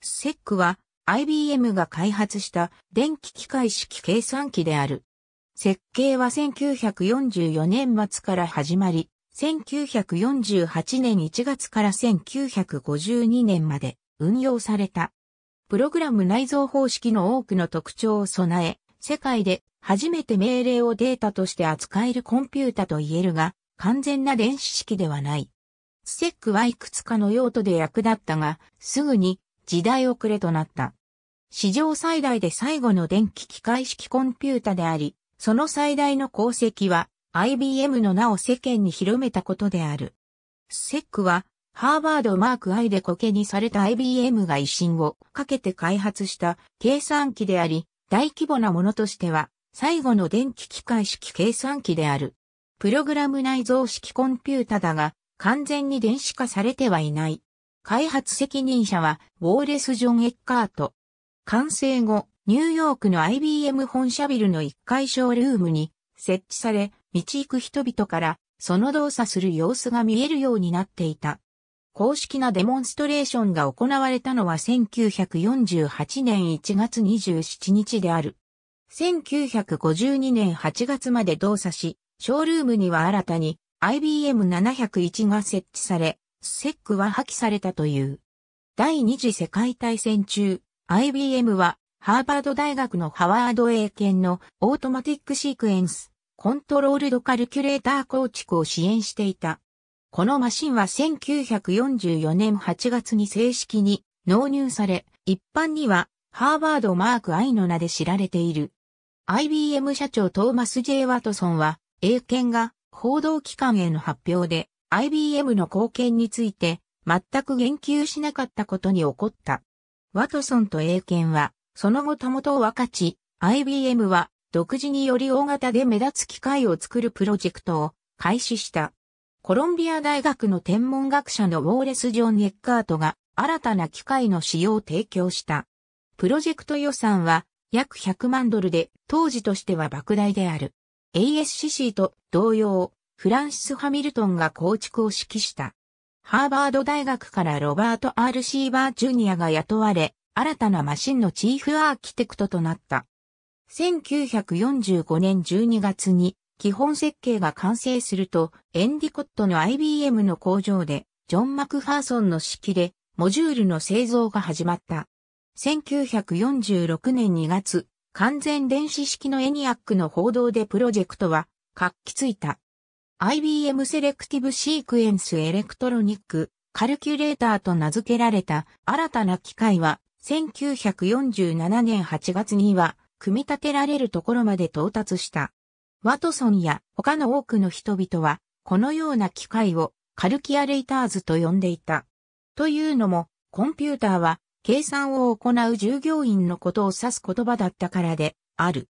セックは IBM が開発した電気機械式計算機である。設計は1944年末から始まり、1948年1月から1952年まで運用された。プログラム内蔵方式の多くの特徴を備え、世界で初めて命令をデータとして扱えるコンピュータと言えるが、完全な電子式ではない。セックはいくつかの用途で役立ったが、すぐに時代遅れとなった。史上最大で最後の電気機械式コンピュータであり、その最大の功績は IBM の名を世間に広めたことである。セックはハーバードマーク I でコケにされた IBM が威信をかけて開発した計算機であり、大規模なものとしては最後の電気機械式計算機である。プログラム内蔵式コンピュータだが完全に電子化されてはいない。開発責任者はウォーレス・ジョン・エッカート。完成後、ニューヨークの IBM 本社ビルの1階ショールームに設置され、道行く人々からその動作する様子が見えるようになっていた。公式なデモンストレーションが行われたのは1948年1月27日である。1952年8月まで動作し、ショールームには新たに IBM701 が設置され、セックは破棄されたという。第二次世界大戦中、IBM はハーバード大学のハワード英検のオートマティックシークエンス、コントロールドカルキュレーター構築を支援していた。このマシンは1944年8月に正式に納入され、一般にはハーバードマーク I の名で知られている。IBM 社長トーマス・ J・ ワトソンは、英検が報道機関への発表で、IBM の貢献について全く言及しなかったことに起こった。ワトソンと英検は、その後ともと分かち、IBM は独自により大型で目立つ機械を作るプロジェクトを開始した。コロンビア大学の天文学者のウォーレス・ジョン・エッカートが新たな機械の使用を提供した。プロジェクト予算は約100万ドルで当時としては莫大である。ASCC と同様、フランシス・ハミルトンが構築を指揮した。ハーバード大学からロバート・ R・ シーバー・ジュニアが雇われ、新たなマシンのチーフアーキテクトとなった。1945年12月に基本設計が完成すると、エンディコットの IBM の工場で、ジョン・マクファーソンの指揮で、モジュールの製造が始まった。1946年2月、完全電子式のエニアックの報道でプロジェクトは、活気づいた。IBM セレクティブシークエンスエレクトロニックカルキュレーターと名付けられた新たな機械は1947年8月には組み立てられるところまで到達した。ワトソンや他の多くの人々はこのような機械をカルキアレーターズと呼んでいた。というのもコンピューターは計算を行う従業員のことを指す言葉だったからである。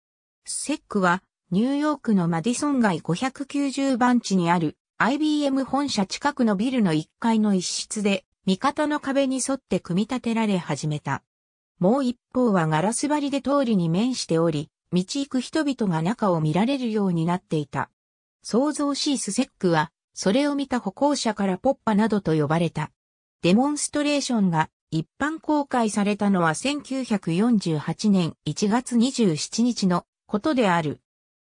セックはニューヨークのマディソン街590番地にある IBM 本社近くのビルの1階の一室で、味方の壁に沿って組み立てられ始めた。もう一方はガラス張りで通りに面しており、道行く人々が中を見られるようになっていた。創造しいスセックは、それを見た歩行者からポッパなどと呼ばれた。デモンストレーションが一般公開されたのは1948年1月27日のことである。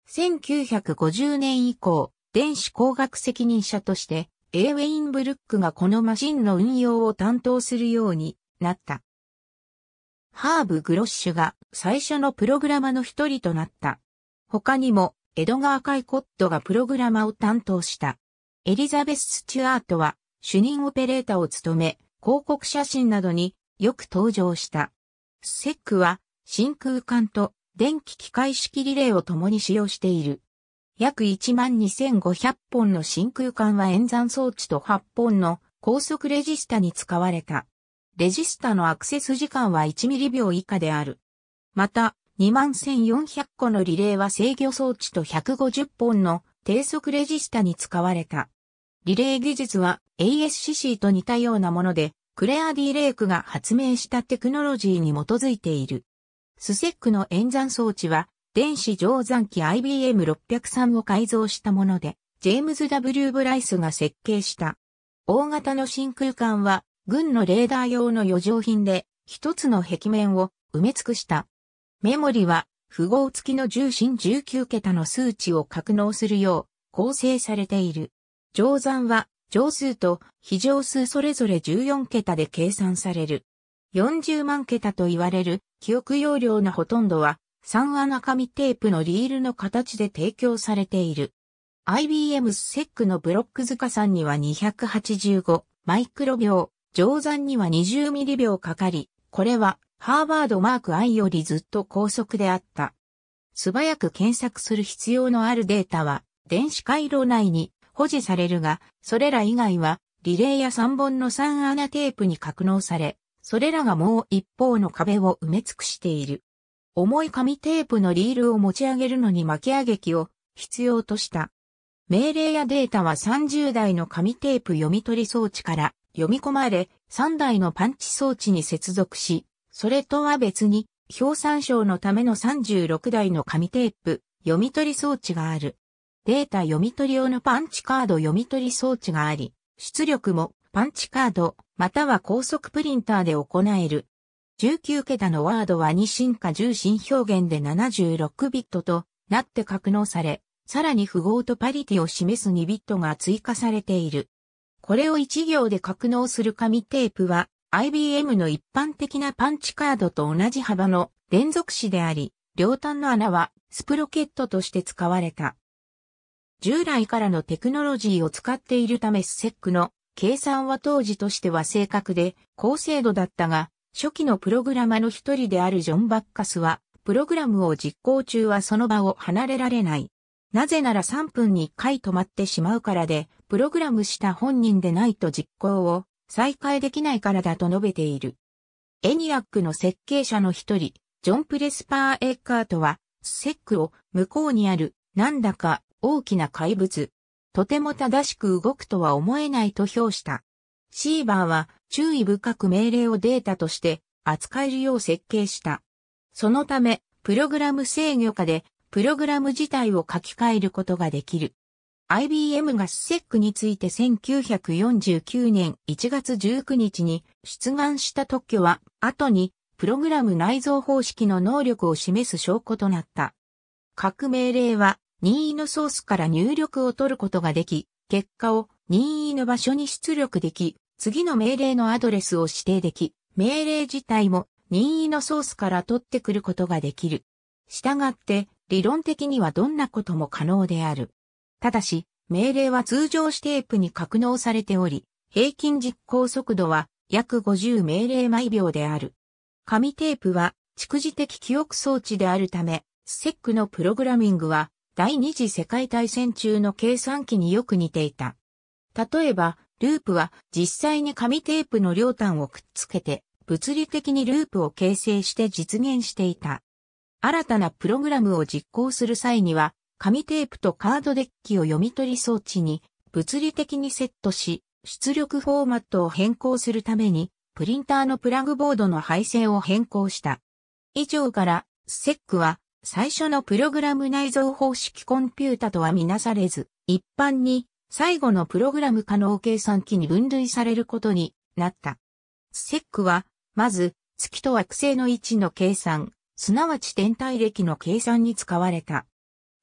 1950年以降、電子工学責任者として、A. ウェインブルックがこのマシンの運用を担当するようになった。ハーブ・グロッシュが最初のプログラマの一人となった。他にも、エドガー・カイコットがプログラマを担当した。エリザベス・スチュアートは主任オペレーターを務め、広告写真などによく登場した。セックは真空管と電気機械式リレーを共に使用している。約12,500本の真空管は演算装置と8本の高速レジスタに使われた。レジスタのアクセス時間は1ミリ秒以下である。また、21,400個のリレーは制御装置と150本の低速レジスタに使われた。リレー技術は ASCC と似たようなもので、クレア・ディ・レイクが発明したテクノロジーに基づいている。スセックの演算装置は、電子乗算機 IBM603 を改造したもので、ジェームズ W. ブライスが設計した。大型の真空管は、軍のレーダー用の余剰品で、一つの壁面を埋め尽くした。メモリは、符号付きの重心19桁の数値を格納するよう構成されている。乗算は、乗数と非常数それぞれ14桁で計算される。40万桁と言われる記憶容量のほとんどは3穴紙テープのリールの形で提供されている。IBM セックのブロック塚さんには285マイクロ秒、乗算には20ミリ秒かかり、これはハーバードマーク I よりずっと高速であった。素早く検索する必要のあるデータは電子回路内に保持されるが、それら以外はリレーや3本の3穴テープに格納され、それらがもう一方の壁を埋め尽くしている。重い紙テープのリールを持ち上げるのに巻き上げ機を必要とした。命令やデータは30台の紙テープ読み取り装置から読み込まれ、3台のパンチ装置に接続し、それとは別に、表参照のための36台の紙テープ読み取り装置がある。データ読み取り用のパンチカード読み取り装置があり、出力もパンチカードまたは高速プリンターで行える。19桁のワードは2進化重心表現で76ビットとなって格納され、さらに符号とパリティを示す2ビットが追加されている。これを1行で格納する紙テープは IBM の一般的なパンチカードと同じ幅の連続紙であり、両端の穴はスプロケットとして使われた。従来からのテクノロジーを使っているためスセックの計算は当時としては正確で高精度だったが、初期のプログラマの一人であるジョン・バッカスは、プログラムを実行中はその場を離れられない。なぜなら3分に1回止まってしまうからで、プログラムした本人でないと実行を再開できないからだと述べている。エニアックの設計者の一人、ジョン・プレスパー・エッカートは、セックを向こうにある、なんだか大きな怪物、とても正しく動くとは思えないと評した。シーバーは注意深く命令をデータとして扱えるよう設計した。そのため、プログラム制御下で、プログラム自体を書き換えることができる。IBM がスセックについて1949年1月19日に出願した特許は、後にプログラム内蔵方式の能力を示す証拠となった。各命令は任意のソースから入力を取ることができ、結果を任意の場所に出力でき、次の命令のアドレスを指定でき、命令自体も任意のソースから取ってくることができる。したがって、理論的にはどんなことも可能である。ただし、命令は通常指定プに格納されており、平均実行速度は約50命令毎秒である。紙テープは、蓄次的記憶装置であるため、スセックのプログラミングは第二次世界大戦中の計算機によく似ていた。例えば、ループは実際に紙テープの両端をくっつけて物理的にループを形成して実現していた。新たなプログラムを実行する際には紙テープとカードデッキを読み取り装置に物理的にセットし出力フォーマットを変更するためにプリンターのプラグボードの配線を変更した。以上から、セックは最初のプログラム内蔵方式コンピュータとはみなされず、一般に最後のプログラム可能計算機に分類されることになった。セックは、まず、月と惑星の位置の計算、すなわち天体歴の計算に使われた。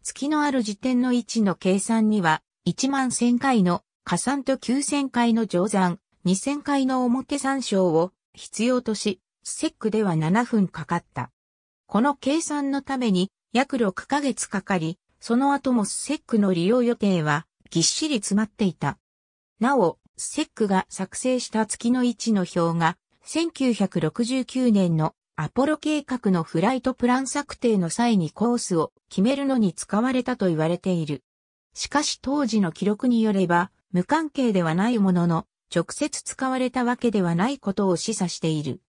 月のある時点の位置の計算には、1万1000回の加算と9000回の乗算、2000回の表参照を必要とし、セックでは7分かかった。この計算のために約6ヶ月かかり、その後もスセックの利用予定はぎっしり詰まっていた。なお、スセックが作成した月の位置の表が、1969年のアポロ計画のフライトプラン策定の際にコースを決めるのに使われたと言われている。しかし当時の記録によれば、無関係ではないものの、直接使われたわけではないことを示唆している。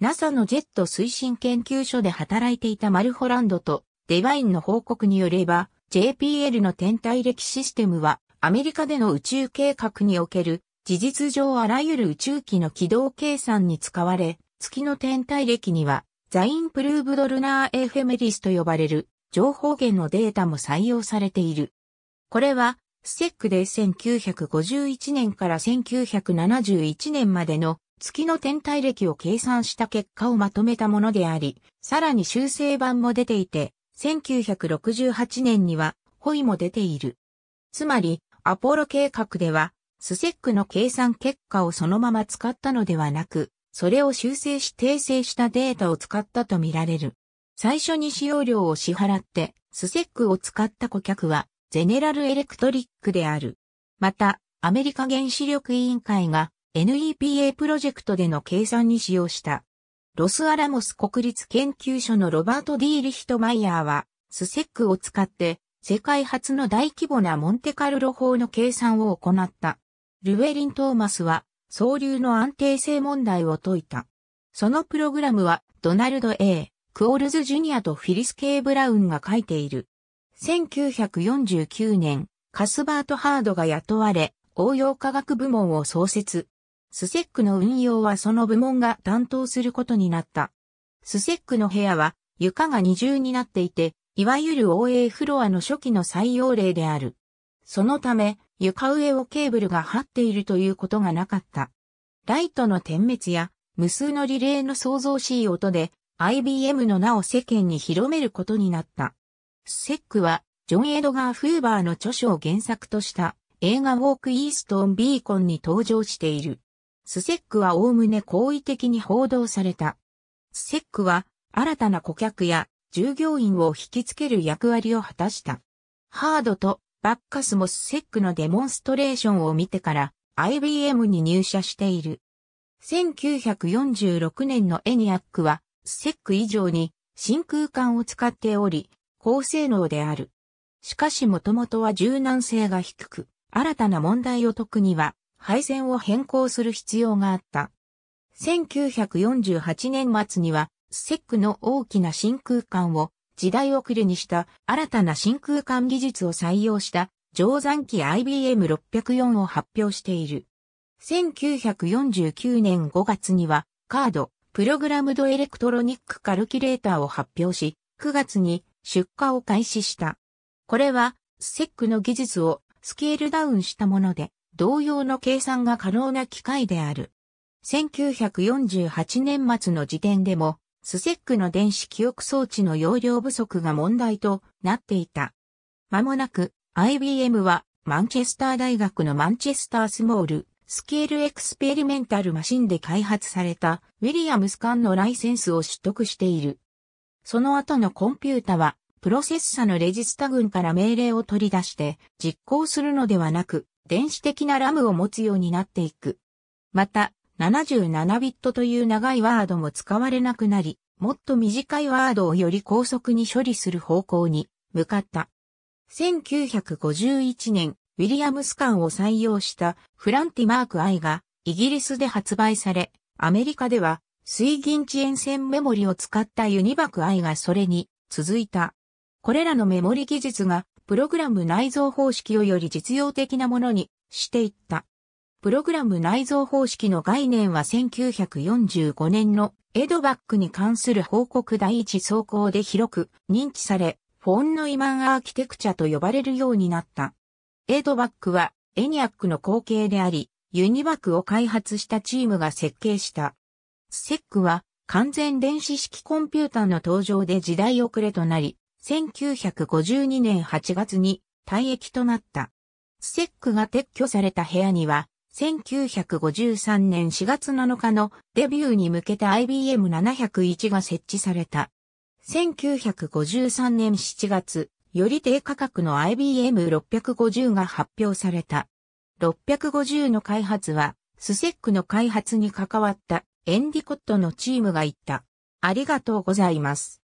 NASA のジェット推進研究所で働いていたマルホランドとデバインの報告によれば、JPL の天体歴システムはアメリカでの宇宙計画における事実上あらゆる宇宙機の軌道計算に使われ、月の天体歴にはザインプルーブドルナーエフェメリスと呼ばれる情報源のデータも採用されている。これはステックで1951年から1971年までの月の天体歴を計算した結果をまとめたものであり、さらに修正版も出ていて、1968年には、ホイも出ている。つまり、アポロ計画では、スセックの計算結果をそのまま使ったのではなく、それを修正し訂正したデータを使ったとみられる。最初に使用料を支払って、スセックを使った顧客は、ゼネラルエレクトリックである。また、アメリカ原子力委員会が、NEPA プロジェクトでの計算に使用した。ロスアラモス国立研究所のロバート・ディーリヒトマイヤーは、スセックを使って世界初の大規模なモンテカルロ法の計算を行った。ルウェリン・トーマスは、総流の安定性問題を解いた。そのプログラムは、ドナルド・ A、クオルズ・ジュニアとフィリス・ケイブラウンが書いている。1949年、カスバート・ハードが雇われ、応用科学部門を創設。スセックの運用はその部門が担当することになった。スセックの部屋は床が二重になっていて、いわゆる OA フロアの初期の採用例である。そのため、床上をケーブルが張っているということがなかった。ライトの点滅や無数のリレーの創造しい音で IBM の名を世間に広めることになった。スセックはジョン・エドガー・フーバーの著書を原作とした映画ウォーク・イーストン・ビーコンに登場している。スセックは概ね好意的に報道された。スセックは新たな顧客や従業員を引きつける役割を果たした。ハードとバッカスもスセックのデモンストレーションを見てから IBM に入社している。1946年のエニアックはスセック以上に真空管を使っており、高性能である。しかしもともとは柔軟性が低く、新たな問題を解くには配線を変更する必要があった。1948年末には、セックの大きな真空管を時代遅れにした新たな真空管技術を採用した乗山機 IBM604 を発表している。1949年5月にはカード、プログラムドエレクトロニックカルキュレーターを発表し、9月に出荷を開始した。これは、セックの技術をスケールダウンしたもので、同様の計算が可能な機械である。1948年末の時点でも、スセックの電子記憶装置の容量不足が問題となっていた。間もなく、IBM はマンチェスター大学のマンチェスタースモールスケールエクスペリメンタルマシンで開発されたウィリアムス缶のライセンスを取得している。その後のコンピュータはプロセッサのレジスタ群から命令を取り出して実行するのではなく電子的なラムを持つようになっていく。また、77ビットという長いワードも使われなくなり、もっと短いワードをより高速に処理する方向に向かった。1951年、ウィリアムスカンを採用したフランティマーク I がイギリスで発売され、アメリカでは水銀遅延線メモリを使ったユニバク I がそれに続いた。これらのメモリ技術がプログラム内蔵方式をより実用的なものにしていった。プログラム内蔵方式の概念は1945年のエドバックに関する報告第一走行で広く認知され、フォンノイマンアーキテクチャと呼ばれるようになった。エドバックはエニアックの後継であり、ユニバックを開発したチームが設計した。セックは完全電子式コンピューターの登場で時代遅れとなり、1952年8月に退役となった。スセックが撤去された部屋には、1953年4月7日のデビューに向けた IBM701 が設置された。1953年7月、より低価格の IBM650 が発表された。650の開発は、スセックの開発に関わったエンディコットのチームが言った。ありがとうございます。